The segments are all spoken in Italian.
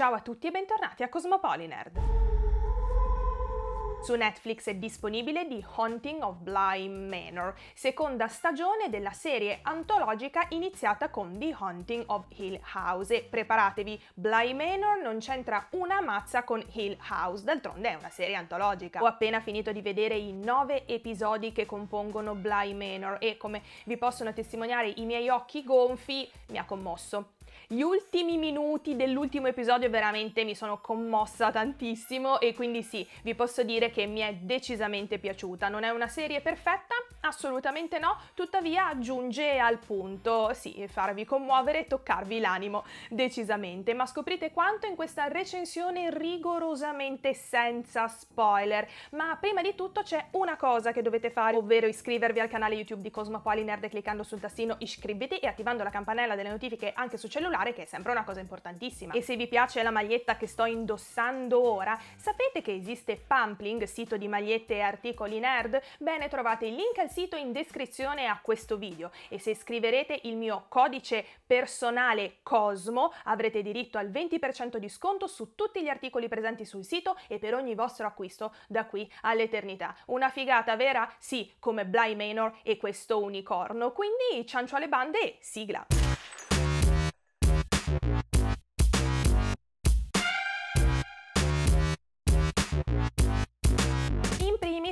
Ciao a tutti e bentornati a Cosmopolinerd. Su Netflix è disponibile The Haunting of Bly Manor, seconda stagione della serie antologica iniziata con The Haunting of Hill House e preparatevi, Bly Manor non c'entra una mazza con Hill House, d'altronde è una serie antologica. Ho appena finito di vedere i nove episodi che compongono Bly Manor e come vi possono testimoniare i miei occhi gonfi mi ha commosso. Gli ultimi minuti dell'ultimo episodio veramente mi sono commossa tantissimo e quindi sì, vi posso dire che mi è decisamente piaciuta. Non è una serie perfetta, Assolutamente no, tuttavia aggiunge al punto, sì, farvi commuovere e toccarvi l'animo decisamente, ma scoprite quanto in questa recensione rigorosamente senza spoiler. Ma prima di tutto c'è una cosa che dovete fare, ovvero iscrivervi al canale YouTube di Cosmopoli Nerd cliccando sul tastino iscriviti e attivando la campanella delle notifiche anche sul cellulare, che è sempre una cosa importantissima. E se vi piace la maglietta che sto indossando ora, sapete che esiste Pampling, sito di magliette e articoli nerd? Bene, trovate il link al sito in descrizione a questo video e se scriverete il mio codice personale COSMO avrete diritto al 20% di sconto su tutti gli articoli presenti sul sito e per ogni vostro acquisto da qui all'eternità. Una figata vera? Sì, come Bly Manor e questo unicorno. Quindi ciancio alle bande e sigla!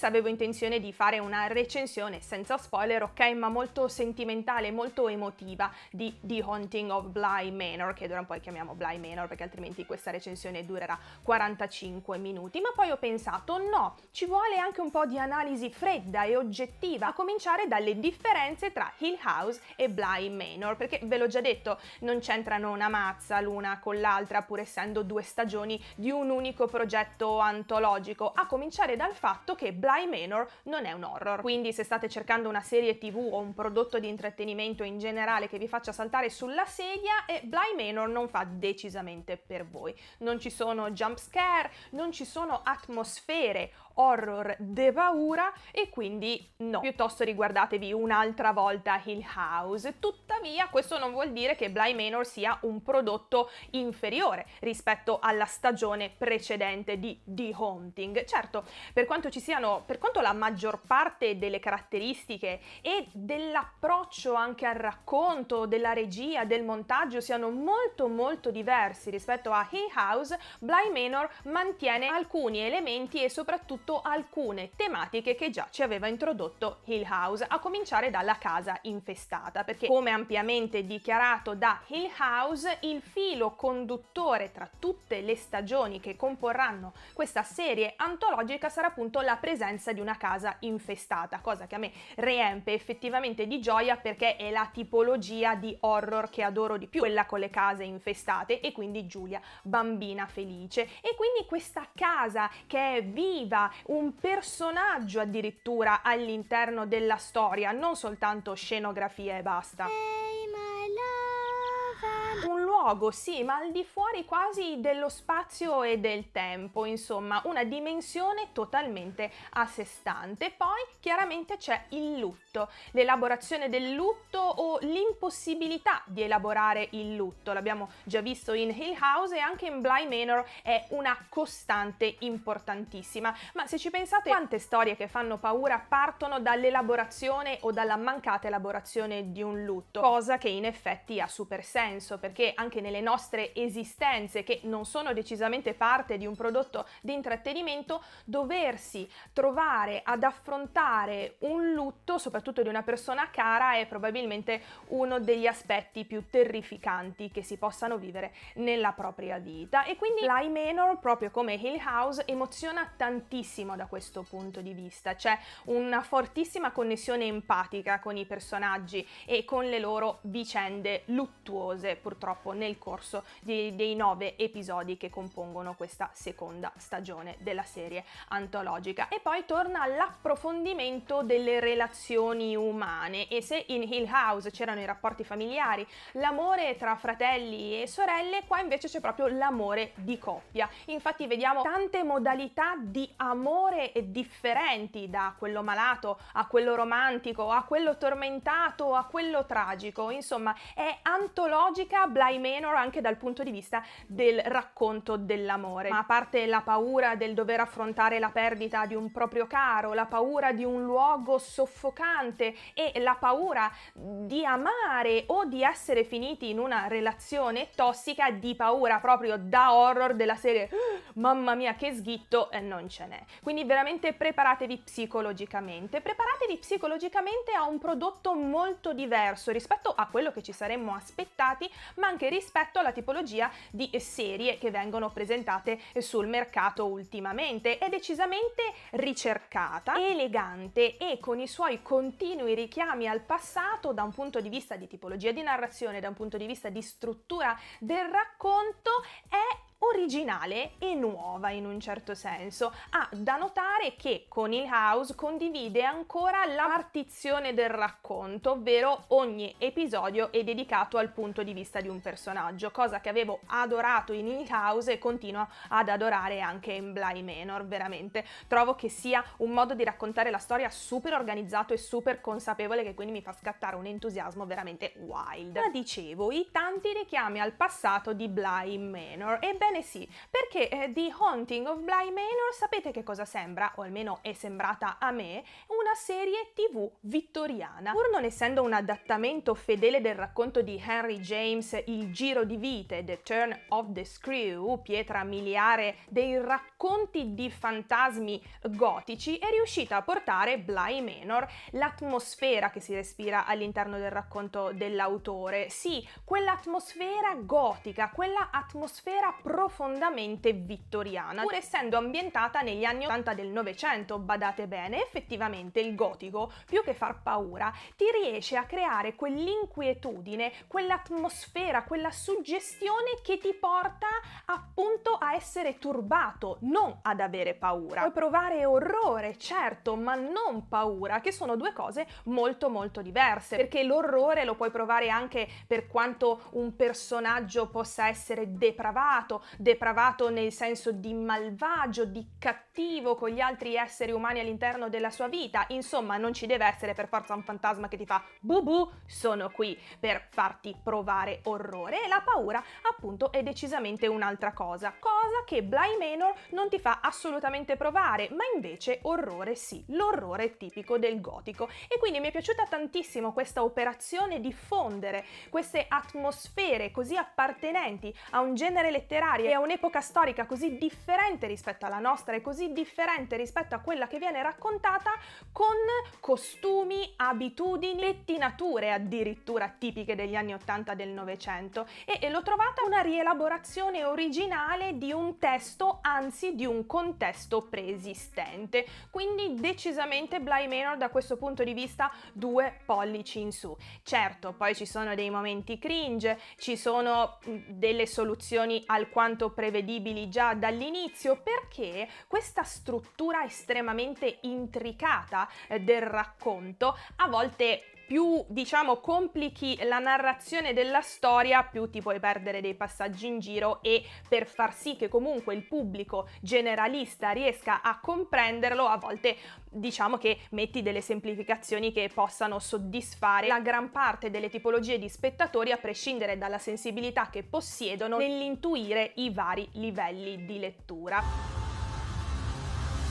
Space avevo intenzione di fare una recensione senza spoiler, ok, ma molto sentimentale, molto emotiva di The Haunting of Bly Manor, che d'ora in poi chiamiamo Bly Manor perché altrimenti questa recensione durerà 45 minuti, ma poi ho pensato no, ci vuole anche un po' di analisi fredda e oggettiva, a cominciare dalle differenze tra Hill House e Bly Manor, perché ve l'ho già detto, non c'entrano una mazza l'una con l'altra, pur essendo due stagioni di un unico progetto antologico, a cominciare dal fatto che Bly Bly Manor non è un horror. Quindi se state cercando una serie tv o un prodotto di intrattenimento in generale che vi faccia saltare sulla sedia, eh, e Bly Manor non fa decisamente per voi. Non ci sono jump scare, non ci sono atmosfere horror de paura e quindi no, piuttosto riguardatevi un'altra volta Hill House. Tuttavia questo non vuol dire che Bly Manor sia un prodotto inferiore rispetto alla stagione precedente di The Haunting. Certo, per quanto ci siano, per quanto la maggior parte delle caratteristiche e dell'approccio anche al racconto, della regia, del montaggio siano molto molto diversi rispetto a Hill House, Bly Manor mantiene alcuni elementi e soprattutto soprattutto alcune tematiche che già ci aveva introdotto Hill House, a cominciare dalla casa infestata, perché come ampiamente dichiarato da Hill House, il filo conduttore tra tutte le stagioni che comporranno questa serie antologica sarà appunto la presenza di una casa infestata, cosa che a me riempie effettivamente di gioia perché è la tipologia di horror che adoro di più, quella con le case infestate e quindi Giulia, bambina felice. E quindi questa casa che è viva, un personaggio addirittura all'interno della storia, non soltanto scenografia e basta luogo, sì, ma al di fuori quasi dello spazio e del tempo, insomma, una dimensione totalmente a sé stante. Poi chiaramente c'è il lutto, l'elaborazione del lutto o l'impossibilità di elaborare il lutto. L'abbiamo già visto in Hill House e anche in Bly Manor è una costante importantissima. Ma se ci pensate, quante storie che fanno paura partono dall'elaborazione o dalla mancata elaborazione di un lutto, cosa che in effetti ha super senso perché anche anche nelle nostre esistenze che non sono decisamente parte di un prodotto di intrattenimento, doversi trovare ad affrontare un lutto, soprattutto di una persona cara, è probabilmente uno degli aspetti più terrificanti che si possano vivere nella propria vita. E quindi Lai Manor, proprio come Hill House, emoziona tantissimo da questo punto di vista. C'è una fortissima connessione empatica con i personaggi e con le loro vicende luttuose, purtroppo nel corso di, dei nove episodi che compongono questa seconda stagione della serie antologica. E poi torna all'approfondimento delle relazioni umane e se in Hill House c'erano i rapporti familiari, l'amore tra fratelli e sorelle, qua invece c'è proprio l'amore di coppia. Infatti vediamo tante modalità di amore differenti da quello malato a quello romantico, a quello tormentato, a quello tragico, insomma è antologica Bly Manor anche dal punto di vista del racconto dell'amore. Ma a parte la paura del dover affrontare la perdita di un proprio caro, la paura di un luogo soffocante e la paura di amare o di essere finiti in una relazione tossica di paura proprio da horror della serie ah, mamma mia che sghitto eh, non ce n'è. Quindi veramente preparatevi psicologicamente, preparatevi psicologicamente a un prodotto molto diverso rispetto a quello che ci saremmo aspettati, ma anche rispetto rispetto alla tipologia di serie che vengono presentate sul mercato ultimamente. È decisamente ricercata, elegante e con i suoi continui richiami al passato da un punto di vista di tipologia di narrazione, da un punto di vista di struttura del racconto, è originale e nuova in un certo senso. Ha ah, da notare che con il House condivide ancora la partizione del racconto, ovvero ogni episodio è dedicato al punto di vista di un personaggio, cosa che avevo adorato in il House e continuo ad adorare anche in Bly Manor, veramente. Trovo che sia un modo di raccontare la storia super organizzato e super consapevole che quindi mi fa scattare un entusiasmo veramente wild. Ma dicevo, i tanti richiami al passato di Bly Manor ebbene Ebbene sì, perché eh, di Haunting of Bly Manor sapete che cosa sembra, o almeno è sembrata a me, una serie tv vittoriana. Pur non essendo un adattamento fedele del racconto di Henry James Il giro di vite, The Turn of the Screw, pietra miliare dei racconti di fantasmi gotici, è riuscita a portare Bly Manor, l'atmosfera che si respira all'interno del racconto dell'autore. Sì, quell'atmosfera gotica, quella atmosfera pro profondamente vittoriana, pur essendo ambientata negli anni 80 del Novecento, badate bene, effettivamente il gotico, più che far paura, ti riesce a creare quell'inquietudine, quell'atmosfera, quella suggestione che ti porta appunto a essere turbato, non ad avere paura. Puoi provare orrore, certo, ma non paura, che sono due cose molto molto diverse, perché l'orrore lo puoi provare anche per quanto un personaggio possa essere depravato, depravato nel senso di malvagio, di cattivo con gli altri esseri umani all'interno della sua vita. Insomma, non ci deve essere per forza un fantasma che ti fa bu sono qui per farti provare orrore. E la paura, appunto, è decisamente un'altra cosa, cosa che Bly Manor non ti fa assolutamente provare, ma invece orrore sì, l'orrore tipico del gotico. E quindi mi è piaciuta tantissimo questa operazione di fondere queste atmosfere così appartenenti a un genere letterario contrarie e a un'epoca storica così differente rispetto alla nostra e così differente rispetto a quella che viene raccontata con costumi, abitudini, pettinature addirittura tipiche degli anni 80 del Novecento e, e l'ho trovata una rielaborazione originale di un testo, anzi di un contesto preesistente. Quindi decisamente Bly Manor da questo punto di vista due pollici in su. Certo, poi ci sono dei momenti cringe, ci sono delle soluzioni alquanto altrettanto prevedibili già dall'inizio perché questa struttura estremamente intricata eh, del racconto a volte più diciamo complichi la narrazione della storia, più ti puoi perdere dei passaggi in giro e per far sì che comunque il pubblico generalista riesca a comprenderlo, a volte diciamo che metti delle semplificazioni che possano soddisfare la gran parte delle tipologie di spettatori a prescindere dalla sensibilità che possiedono nell'intuire i vari livelli di lettura.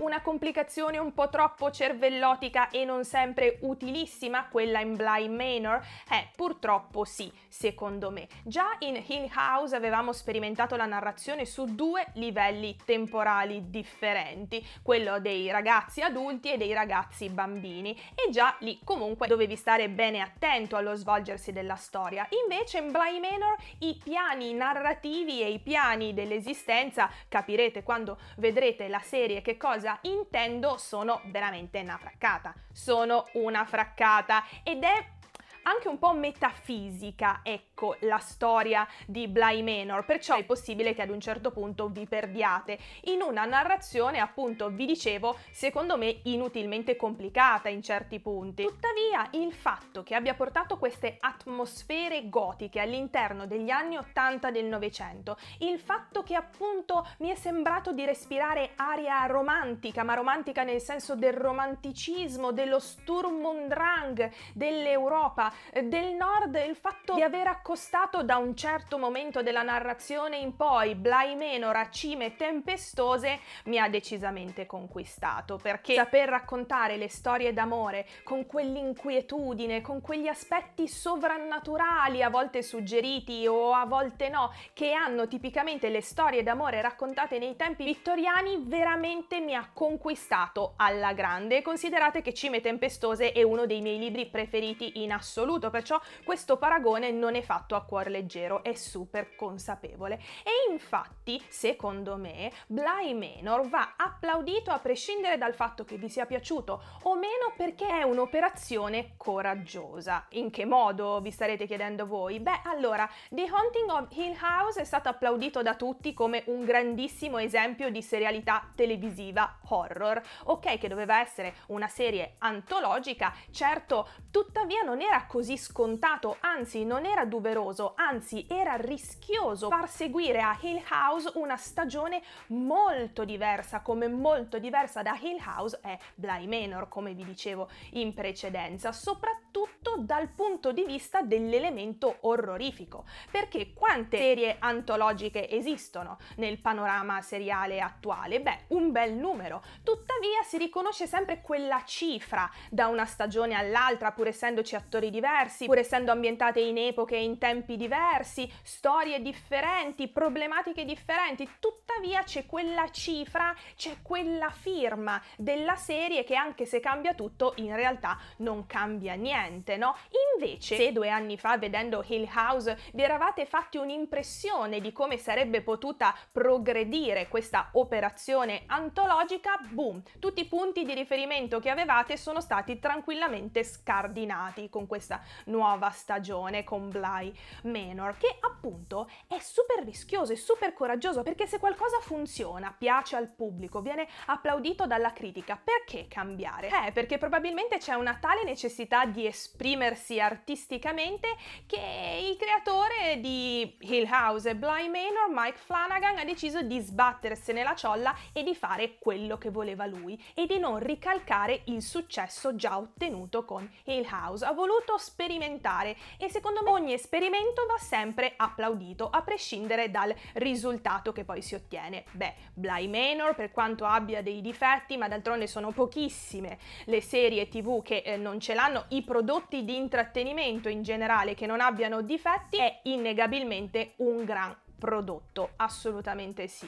Una complicazione un po' troppo cervellotica e non sempre utilissima, quella in Bly Manor? Eh, purtroppo sì, secondo me. Già in Hill House avevamo sperimentato la narrazione su due livelli temporali differenti, quello dei ragazzi adulti e dei ragazzi bambini, e già lì comunque dovevi stare bene attento allo svolgersi della storia. Invece in Bly Manor i piani narrativi e i piani dell'esistenza, capirete quando vedrete la serie che cosa cosa intendo sono veramente una fraccata. Sono una fraccata ed è anche un po' metafisica, ecco, la storia di Bly Manor, perciò è possibile che ad un certo punto vi perdiate in una narrazione, appunto, vi dicevo, secondo me inutilmente complicata in certi punti. Tuttavia, il fatto che abbia portato queste atmosfere gotiche all'interno degli anni 80 del Novecento, il fatto che appunto mi è sembrato di respirare aria romantica, ma romantica nel senso del romanticismo, dello Sturm und Drang dell'Europa, eh, del nord, il fatto di aver accostato da un certo momento della narrazione in poi Bly a cime Tempestose mi ha decisamente conquistato, perché saper raccontare le storie d'amore con quell'inquietudine, con quegli aspetti sovrannaturali, a volte suggeriti o a volte no, che hanno tipicamente le storie d'amore raccontate nei tempi vittoriani, veramente mi ha conquistato alla grande. Considerate che Cime Tempestose è uno dei miei libri preferiti in assoluto assoluto, perciò questo paragone non è fatto a cuor leggero, è super consapevole. E infatti, secondo me, Bly Menor va applaudito a prescindere dal fatto che vi sia piaciuto o meno perché è un'operazione coraggiosa. In che modo, vi starete chiedendo voi? Beh, allora, The Haunting of Hill House è stato applaudito da tutti come un grandissimo esempio di serialità televisiva horror. Ok che doveva essere una serie antologica, certo, tuttavia non era così scontato, anzi non era doveroso, anzi era rischioso far seguire a Hill House una stagione molto diversa, come molto diversa da Hill House è Bly Manor, come vi dicevo in precedenza, soprattutto soprattutto dal punto di vista dell'elemento orrorifico, perché quante serie antologiche esistono nel panorama seriale attuale? Beh, un bel numero. Tuttavia si riconosce sempre quella cifra da una stagione all'altra, pur essendoci attori diversi, pur essendo ambientate in epoche e in tempi diversi, storie differenti, problematiche differenti, tuttavia c'è quella cifra, c'è quella firma della serie che anche se cambia tutto in realtà non cambia niente niente, no? Invece, se due anni fa vedendo Hill House vi eravate fatti un'impressione di come sarebbe potuta progredire questa operazione antologica, boom, tutti i punti di riferimento che avevate sono stati tranquillamente scardinati con questa nuova stagione con Bly Menor, che appunto è super rischioso e super coraggioso perché se qualcosa funziona, piace al pubblico, viene applaudito dalla critica, perché cambiare? Eh, perché probabilmente c'è una tale necessità di esprimersi artisticamente che il creatore di Hill House e Bly Manor, Mike Flanagan, ha deciso di sbattersene la ciolla e di fare quello che voleva lui e di non ricalcare il successo già ottenuto con Hill House. Ha voluto sperimentare e secondo me ogni esperimento va sempre applaudito a prescindere dal risultato che poi si ottiene. Beh, Bly Manor per quanto abbia dei difetti, ma d'altronde sono pochissime le serie tv che eh, non ce l'hanno, i prodotti prodotti di intrattenimento in generale che non abbiano difetti è innegabilmente un gran prodotto, assolutamente sì.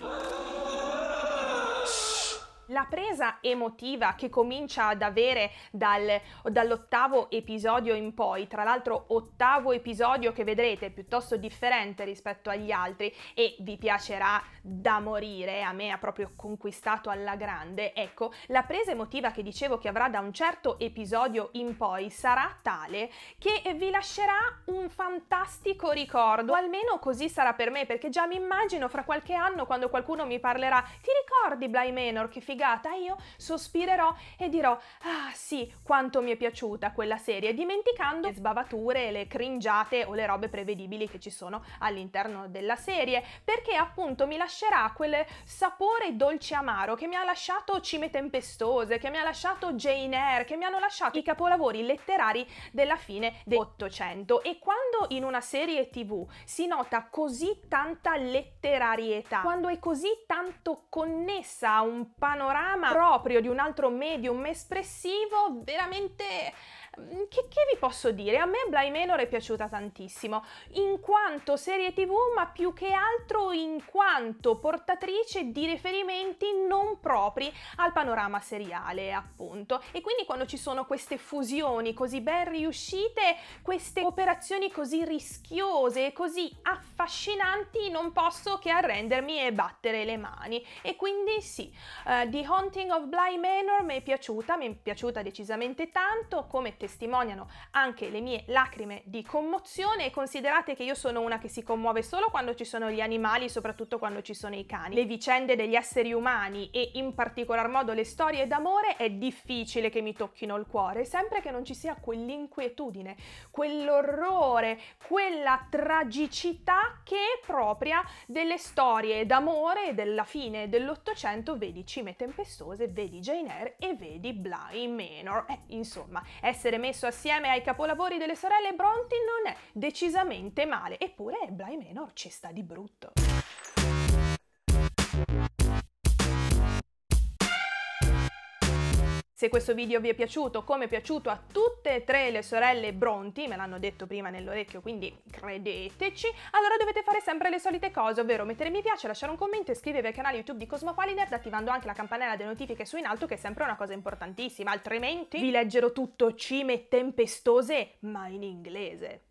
La presa emotiva che comincia ad avere dal, dall'ottavo episodio in poi, tra l'altro ottavo episodio che vedrete piuttosto differente rispetto agli altri e vi piacerà da morire, a me ha proprio conquistato alla grande, ecco, la presa emotiva che dicevo che avrà da un certo episodio in poi sarà tale che vi lascerà un fantastico ricordo, almeno così sarà per me perché già mi immagino fra qualche anno quando qualcuno mi parlerà, ti ricordi Bly Manor che figata? figata, io sospirerò e dirò ah sì, quanto mi è piaciuta quella serie, dimenticando le sbavature, le cringiate o le robe prevedibili che ci sono all'interno della serie, perché appunto mi lascerà quel sapore dolce amaro che mi ha lasciato Cime Tempestose, che mi ha lasciato Jane Eyre, che mi hanno lasciato i capolavori letterari della fine dell'Ottocento e quando in una serie tv si nota così tanta letterarietà, quando è così tanto connessa a un panorama panorama proprio di un altro medium espressivo veramente che, che vi posso dire? A me Bly Manor è piaciuta tantissimo, in quanto serie tv, ma più che altro in quanto portatrice di riferimenti non propri al panorama seriale, appunto. E quindi quando ci sono queste fusioni così ben riuscite, queste operazioni così rischiose e così affascinanti, non posso che arrendermi e battere le mani. E quindi sì, uh, The Haunting of Bly Manor mi è piaciuta, mi è piaciuta decisamente tanto, come testimoniano anche le mie lacrime di commozione e considerate che io sono una che si commuove solo quando ci sono gli animali, soprattutto quando ci sono i cani. Le vicende degli esseri umani e in particolar modo le storie d'amore è difficile che mi tocchino il cuore, sempre che non ci sia quell'inquietudine, quell'orrore, quella tragicità che è propria delle storie d'amore della fine dell'Ottocento, vedi Cime Tempestose, vedi Jane Eyre e vedi Bly Manor. Eh, insomma, essere essere messo assieme ai capolavori delle sorelle Bronte non è decisamente male, eppure Bly Manor ci sta di brutto. Se questo video vi è piaciuto, come è piaciuto a tutte e tre le sorelle Bronti, me l'hanno detto prima nell'orecchio, quindi credeteci, allora dovete fare sempre le solite cose, ovvero mettere mi piace, lasciare un commento, iscrivervi al canale YouTube di Cosmopolinerd attivando anche la campanella delle notifiche su in alto che è sempre una cosa importantissima, altrimenti vi leggerò tutto cime tempestose ma in inglese.